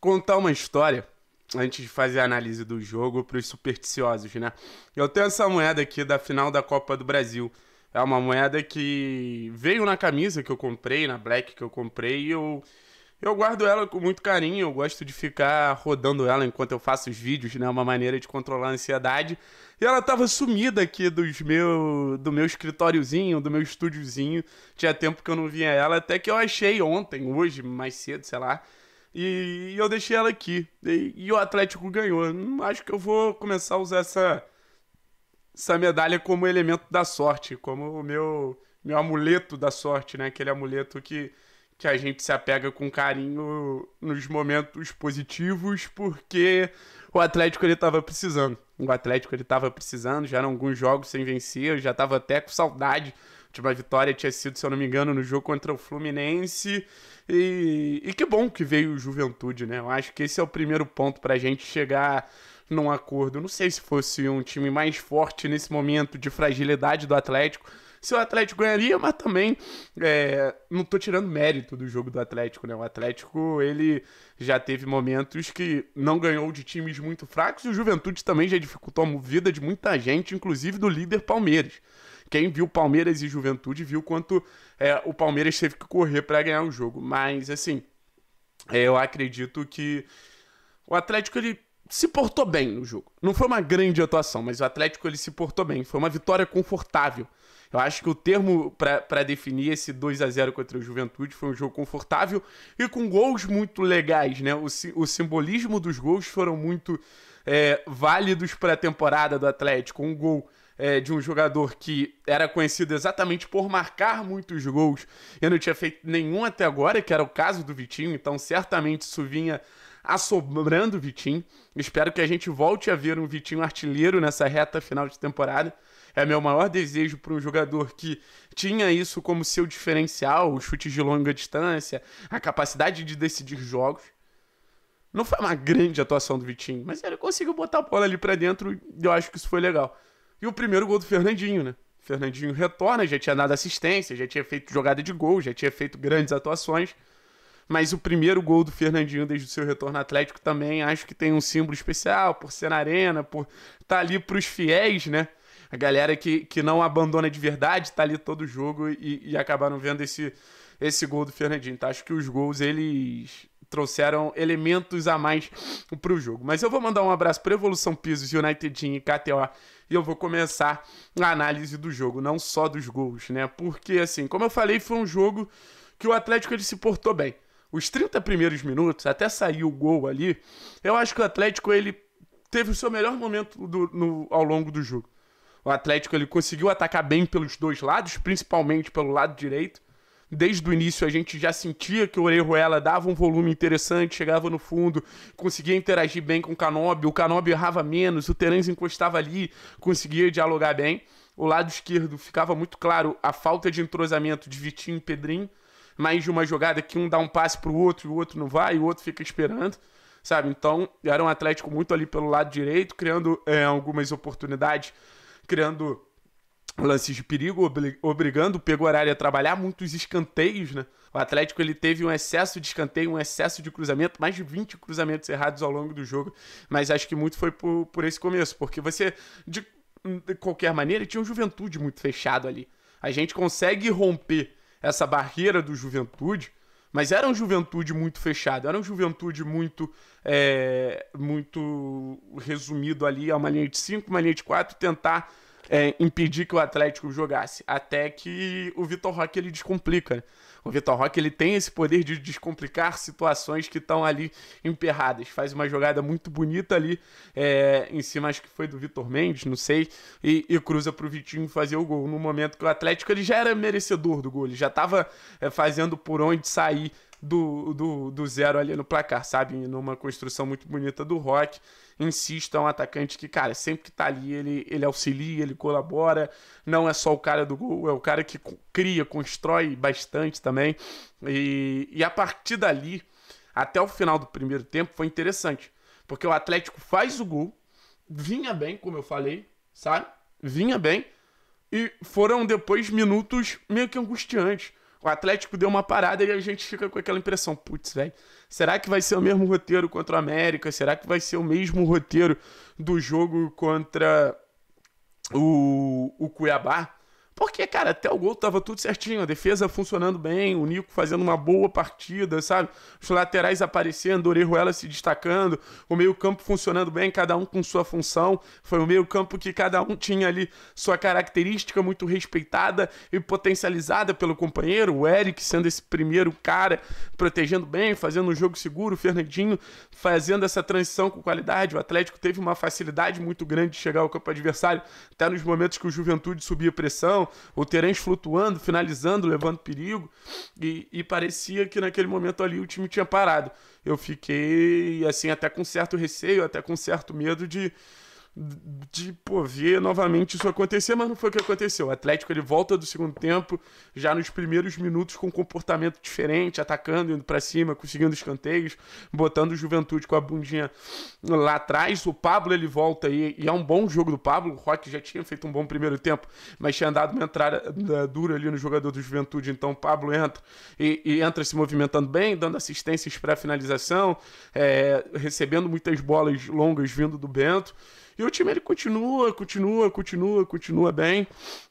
contar uma história antes de fazer a análise do jogo para os supersticiosos, né? Eu tenho essa moeda aqui da final da Copa do Brasil. É uma moeda que veio na camisa que eu comprei, na black que eu comprei, e eu, eu guardo ela com muito carinho. Eu gosto de ficar rodando ela enquanto eu faço os vídeos, né? Uma maneira de controlar a ansiedade. E ela tava sumida aqui dos meu, do meu escritóriozinho, do meu estúdiozinho. Tinha tempo que eu não via ela, até que eu achei ontem, hoje, mais cedo, sei lá e, eu deixei ela aqui. E, e o Atlético ganhou. Não acho que eu vou começar a usar essa, essa medalha como elemento da sorte, como o meu, meu amuleto da sorte, né? Aquele amuleto que, que a gente se apega com carinho nos momentos positivos, porque o Atlético ele tava precisando. O Atlético ele tava precisando, já eram alguns jogos sem vencer, eu já tava até com saudade Tipo, vitória tinha sido, se eu não me engano, no jogo contra o Fluminense. E, e que bom que veio o Juventude, né? Eu acho que esse é o primeiro ponto para a gente chegar num acordo. Não sei se fosse um time mais forte nesse momento de fragilidade do Atlético. Se o Atlético ganharia, mas também é, não tô tirando mérito do jogo do Atlético, né? O Atlético, ele já teve momentos que não ganhou de times muito fracos e o Juventude também já dificultou a vida de muita gente, inclusive do líder Palmeiras. Quem viu Palmeiras e Juventude viu quanto é, o Palmeiras teve que correr para ganhar o jogo. Mas, assim, é, eu acredito que o Atlético ele se portou bem no jogo. Não foi uma grande atuação, mas o Atlético ele se portou bem. Foi uma vitória confortável. Eu acho que o termo para definir esse 2 a 0 contra o Juventude foi um jogo confortável e com gols muito legais, né? O, o simbolismo dos gols foram muito é, válidos para a temporada do Atlético. Um gol é, de um jogador que era conhecido exatamente por marcar muitos gols e não tinha feito nenhum até agora, que era o caso do Vitinho, então certamente isso vinha assombrando o Vitinho. Espero que a gente volte a ver um Vitinho artilheiro nessa reta final de temporada. É meu maior desejo para um jogador que tinha isso como seu diferencial, os chutes de longa distância, a capacidade de decidir jogos. Não foi uma grande atuação do Vitinho, mas ele conseguiu botar a bola ali para dentro e eu acho que isso foi legal. E o primeiro gol do Fernandinho, né? O Fernandinho retorna, já tinha dado assistência, já tinha feito jogada de gol, já tinha feito grandes atuações. Mas o primeiro gol do Fernandinho desde o seu retorno atlético também acho que tem um símbolo especial, por ser na arena, por estar tá ali para os fiéis, né? A galera que, que não abandona de verdade, tá ali todo jogo e, e acabaram vendo esse, esse gol do Fernandinho. Então, Acho que os gols, eles trouxeram elementos a mais pro jogo. Mas eu vou mandar um abraço para Evolução Pisos, United Team e KTO e eu vou começar a análise do jogo, não só dos gols, né? Porque, assim, como eu falei, foi um jogo que o Atlético ele se portou bem. Os 30 primeiros minutos, até sair o gol ali, eu acho que o Atlético ele teve o seu melhor momento do, no, ao longo do jogo. O Atlético ele conseguiu atacar bem pelos dois lados, principalmente pelo lado direito. Desde o início a gente já sentia que o ela dava um volume interessante, chegava no fundo, conseguia interagir bem com o Canobi, o Canobi errava menos, o Terence encostava ali, conseguia dialogar bem. O lado esquerdo ficava muito claro a falta de entrosamento de Vitinho e Pedrinho, mais de uma jogada que um dá um passe para o outro e o outro não vai, e o outro fica esperando sabe? Então, era um Atlético muito ali pelo lado direito, criando é, algumas oportunidades, criando lances de perigo, obrigando o Pegorari a trabalhar muitos escanteios, né? O Atlético ele teve um excesso de escanteio, um excesso de cruzamento, mais de 20 cruzamentos errados ao longo do jogo, mas acho que muito foi por, por esse começo, porque você, de, de qualquer maneira, tinha um juventude muito fechado ali. A gente consegue romper essa barreira do juventude, mas era um juventude muito fechado, era um juventude muito é, muito resumido ali a uma linha de 5, uma linha de 4, tentar é, impedir que o Atlético jogasse. Até que o Vitor Roque ele descomplica. Né? O Vitor Roque ele tem esse poder de descomplicar situações que estão ali emperradas. Faz uma jogada muito bonita ali é, em cima, acho que foi do Vitor Mendes, não sei, e, e cruza para o Vitinho fazer o gol. No momento que o Atlético ele já era merecedor do gol, ele já estava é, fazendo por onde sair do, do, do zero ali no placar, sabe? Numa construção muito bonita do Rock. Insisto, é um atacante que, cara, sempre que tá ali, ele, ele auxilia, ele colabora. Não é só o cara do gol, é o cara que cria, constrói bastante também. E, e a partir dali, até o final do primeiro tempo, foi interessante. Porque o Atlético faz o gol, vinha bem, como eu falei, sabe? Vinha bem. E foram depois minutos meio que angustiantes. O Atlético deu uma parada e a gente fica com aquela impressão, putz, velho, será que vai ser o mesmo roteiro contra o América? Será que vai ser o mesmo roteiro do jogo contra o, o Cuiabá? Porque, cara, até o gol tava tudo certinho, a defesa funcionando bem, o Nico fazendo uma boa partida, sabe? Os laterais aparecendo, o Orejuela se destacando, o meio-campo funcionando bem, cada um com sua função. Foi o meio-campo que cada um tinha ali sua característica muito respeitada e potencializada pelo companheiro, o Eric sendo esse primeiro cara protegendo bem, fazendo um jogo seguro, o Fernandinho fazendo essa transição com qualidade. O Atlético teve uma facilidade muito grande de chegar ao campo adversário, até nos momentos que o Juventude subia pressão, o Terence flutuando, finalizando, levando perigo. E, e, parecia que naquele momento ali o time tinha parado. Eu fiquei, assim, até com certo receio, até com certo medo de, de pô, ver novamente isso acontecer, mas não foi o que aconteceu. O Atlético ele volta do segundo tempo, já nos primeiros minutos com um comportamento diferente, atacando, indo para cima, conseguindo escanteios, botando o Juventude com a bundinha lá atrás. O Pablo ele volta aí, e é um bom jogo do Pablo. O Roque já tinha feito um bom primeiro tempo, mas tinha dado uma entrada né, dura ali no jogador do Juventude. Então o Pablo entra e, e entra se movimentando bem, dando assistências para finalização, é, recebendo muitas bolas longas vindo do Bento. E o time ele continua, continua, continua, continua bem.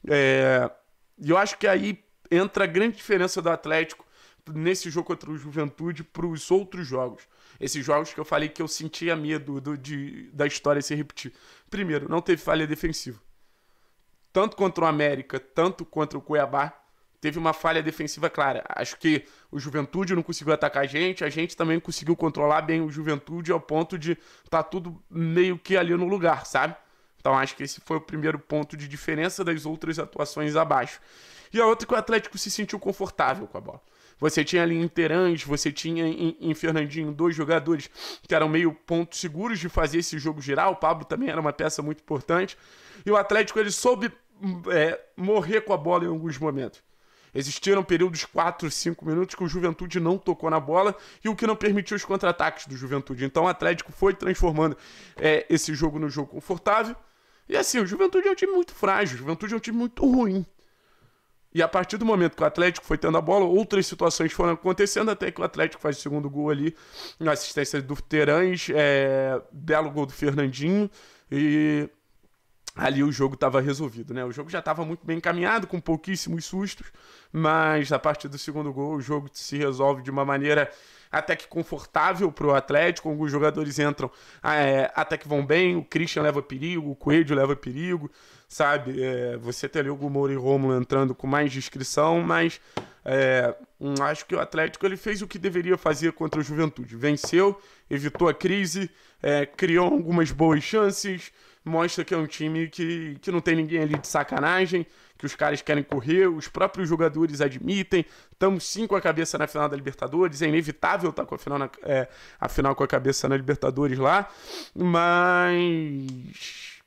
É... E eu acho que aí entra a grande diferença do Atlético nesse jogo contra o Juventude para os outros jogos. Esses jogos que eu falei que eu sentia medo do, de, da história se repetir. Primeiro, não teve falha defensiva. Tanto contra o América, tanto contra o Cuiabá, teve uma falha defensiva clara. Acho que o Juventude não conseguiu atacar a gente, a gente também conseguiu controlar bem o Juventude ao ponto de tá tudo meio que ali no lugar, sabe? Então acho que esse foi o primeiro ponto de diferença das outras atuações abaixo. E a outra é que o Atlético se sentiu confortável com a bola. Você tinha ali em Terãs, você tinha em, em, Fernandinho dois jogadores que eram meio pontos seguros de fazer esse jogo girar. O Pablo também era uma peça muito importante. E o Atlético ele soube é, morrer com a bola em alguns momentos. Existiram períodos 4, 5 minutos que o Juventude não tocou na bola e o que não permitiu os contra-ataques do Juventude. Então o Atlético foi transformando é, esse jogo no jogo confortável. E assim, o Juventude é um time muito frágil, o Juventude é um time muito ruim. E a partir do momento que o Atlético foi tendo a bola, outras situações foram acontecendo, até que o Atlético faz o segundo gol ali, na assistência do Terães, é, belo gol do Fernandinho, e ali o jogo estava resolvido, né? O jogo já estava muito bem encaminhado, com pouquíssimos sustos, mas a partir do segundo gol o jogo se resolve de uma maneira até que confortável para o Atlético. Alguns jogadores entram ah, é, até que vão bem, o Christian leva perigo, o Coelho leva perigo, sabe? É, você tem ali o Moura e o Romulo entrando com mais discrição, mas é, hum, acho que o Atlético ele fez o que deveria fazer contra a Juventude. Venceu, evitou a crise, é, criou algumas boas chances, mostra que é um time que, que não tem ninguém ali de sacanagem, que os caras querem correr, os próprios jogadores admitem. Estamos sim com a cabeça na final da Libertadores, é inevitável estar tá com a final, na, é, a final com a cabeça na Libertadores lá, mas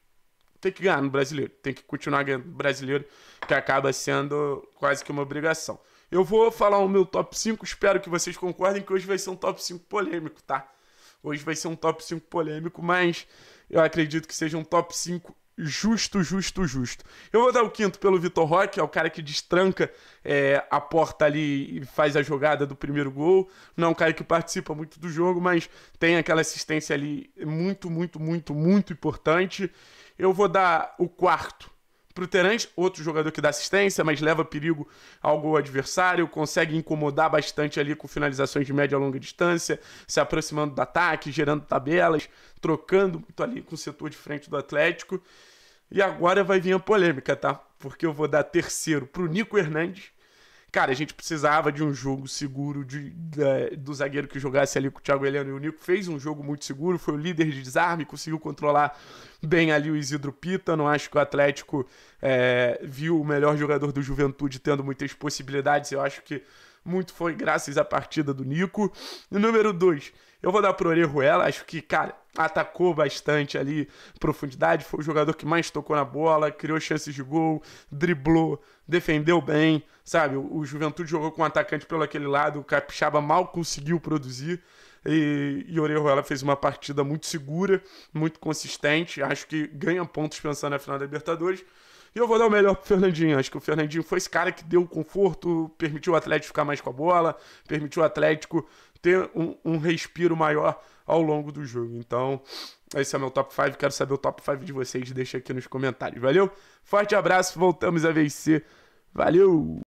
tem que ganhar no brasileiro, tem que continuar ganhando no brasileiro, que acaba sendo quase que uma obrigação. Eu vou falar o meu top 5, espero que vocês concordem que hoje vai ser um top 5 polêmico, tá? Hoje vai ser um top 5 polêmico, mas eu acredito que seja um top 5 justo, justo, justo. Eu vou dar o quinto pelo Vitor Roque, é o cara que destranca é, a porta ali e faz a jogada do primeiro gol. Não é um cara que participa muito do jogo, mas tem aquela assistência ali muito, muito, muito, muito importante. Eu vou dar o quarto para o Terans, outro jogador que dá assistência, mas leva perigo ao gol adversário, consegue incomodar bastante ali com finalizações de média e longa distância, se aproximando do ataque, gerando tabelas, trocando muito ali com o setor de frente do Atlético. E agora vai vir a polêmica, tá? Porque eu vou dar terceiro para o Nico Hernandes, Cara, a gente precisava de um jogo seguro de, de, do zagueiro que jogasse ali com o Thiago Heleno. E o Nico fez um jogo muito seguro, foi o líder de desarme, conseguiu controlar bem ali o Isidro Pita. Não acho que o Atlético é, viu o melhor jogador do Juventude tendo muitas possibilidades. Eu acho que muito foi graças à partida do Nico. número 2, eu vou dar pro Orejuela. Acho que, cara, atacou bastante ali profundidade, foi o jogador que mais tocou na bola, criou chances de gol, driblou, defendeu bem, sabe? O Juventude jogou com um atacante pelo aquele lado, o Capixaba mal conseguiu produzir. E, e Orejuela fez uma partida muito segura, muito consistente. Acho que ganha pontos pensando na final da Libertadores. E eu vou dar o melhor pro Fernandinho. Acho que o Fernandinho foi esse cara que deu conforto, permitiu o Atlético ficar mais com a bola, permitiu o Atlético ter um, um respiro maior ao longo do jogo. Então, esse é meu top 5. Quero saber o top 5 de vocês. Deixa aqui nos comentários. Valeu? Forte abraço. Voltamos a vencer. Valeu!